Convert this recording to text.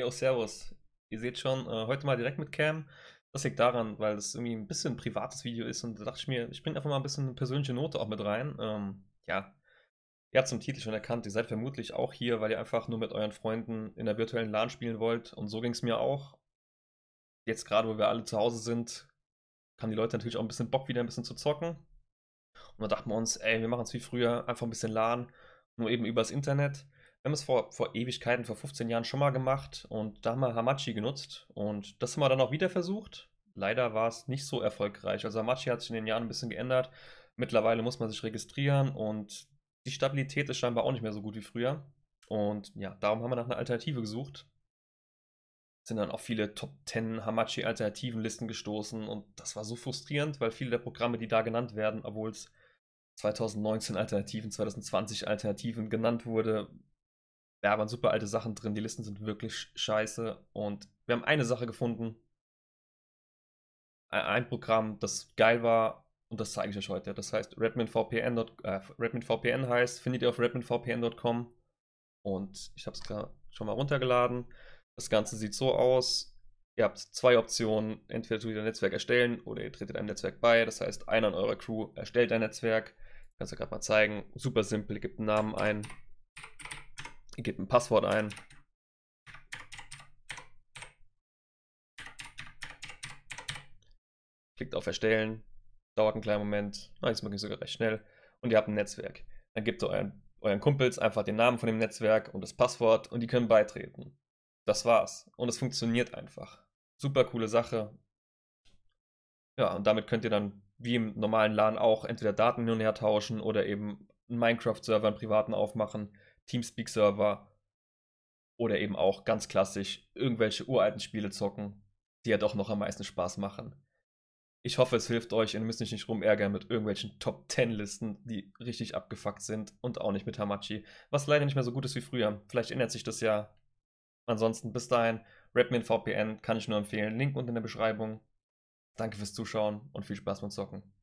Jo, servus. Ihr seht schon, äh, heute mal direkt mit Cam. Das liegt daran, weil es irgendwie ein bisschen ein privates Video ist und da dachte ich mir, ich bringe einfach mal ein bisschen eine persönliche Note auch mit rein. Ähm, ja, ihr habt zum Titel schon erkannt, ihr seid vermutlich auch hier, weil ihr einfach nur mit euren Freunden in der virtuellen LAN spielen wollt und so ging es mir auch. Jetzt gerade, wo wir alle zu Hause sind, haben die Leute natürlich auch ein bisschen Bock wieder ein bisschen zu zocken. Und da dachten wir uns, ey, wir machen es wie früher, einfach ein bisschen LAN, nur eben übers Internet. Wir haben es vor, vor Ewigkeiten, vor 15 Jahren schon mal gemacht und da haben wir Hamachi genutzt und das haben wir dann auch wieder versucht. Leider war es nicht so erfolgreich. Also Hamachi hat sich in den Jahren ein bisschen geändert. Mittlerweile muss man sich registrieren und die Stabilität ist scheinbar auch nicht mehr so gut wie früher. Und ja, darum haben wir nach einer Alternative gesucht. Sind dann auf viele Top 10 Hamachi-Alternativen-Listen gestoßen und das war so frustrierend, weil viele der Programme, die da genannt werden, obwohl es 2019 Alternativen, 2020 Alternativen genannt wurde, da waren super alte Sachen drin. Die Listen sind wirklich scheiße. Und wir haben eine Sache gefunden. Ein Programm, das geil war. Und das zeige ich euch heute. Das heißt redminvpn. Äh, Redmin heißt, findet ihr auf redminvpn.com. Und ich habe es schon mal runtergeladen. Das Ganze sieht so aus. Ihr habt zwei Optionen. Entweder tut ihr ein Netzwerk erstellen oder ihr tretet einem Netzwerk bei. Das heißt, einer in eurer Crew erstellt ein Netzwerk. Kannst du gerade mal zeigen. Super simpel, ihr gebt einen Namen ein, ihr gebt ein Passwort ein. Klickt auf Erstellen. Dauert einen kleinen Moment. Na, diesmal ging sogar recht schnell. Und ihr habt ein Netzwerk. Dann gebt ihr euren, euren Kumpels einfach den Namen von dem Netzwerk und das Passwort und die können beitreten. Das war's. Und es funktioniert einfach. Super coole Sache. Ja, und damit könnt ihr dann wie im normalen LAN auch entweder Daten hin und her tauschen oder eben einen Minecraft-Server, einen privaten aufmachen Teamspeak-Server oder eben auch ganz klassisch irgendwelche uralten Spiele zocken, die ja doch noch am meisten Spaß machen. Ich hoffe, es hilft euch und ihr müsst euch nicht rumärgern mit irgendwelchen Top 10 Listen, die richtig abgefuckt sind und auch nicht mit Hamachi, was leider nicht mehr so gut ist wie früher. Vielleicht ändert sich das ja. Ansonsten bis dahin, Redmin VPN kann ich nur empfehlen. Link unten in der Beschreibung. Danke fürs Zuschauen und viel Spaß beim Zocken.